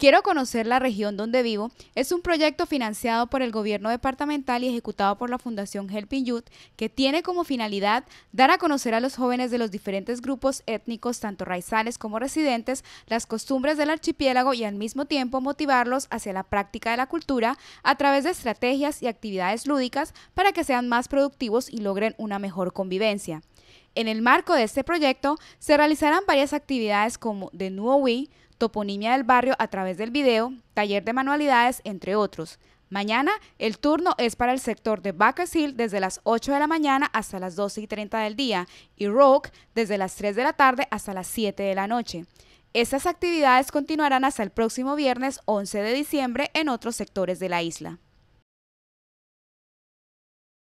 Quiero conocer la región donde vivo es un proyecto financiado por el gobierno departamental y ejecutado por la Fundación Helping Youth que tiene como finalidad dar a conocer a los jóvenes de los diferentes grupos étnicos, tanto raizales como residentes, las costumbres del archipiélago y al mismo tiempo motivarlos hacia la práctica de la cultura a través de estrategias y actividades lúdicas para que sean más productivos y logren una mejor convivencia. En el marco de este proyecto se realizarán varias actividades como De Nuevo Wii, Toponimia del Barrio a través del video, taller de manualidades, entre otros. Mañana el turno es para el sector de Bacasil Hill desde las 8 de la mañana hasta las 12 y 30 del día y Rock desde las 3 de la tarde hasta las 7 de la noche. Estas actividades continuarán hasta el próximo viernes 11 de diciembre en otros sectores de la isla.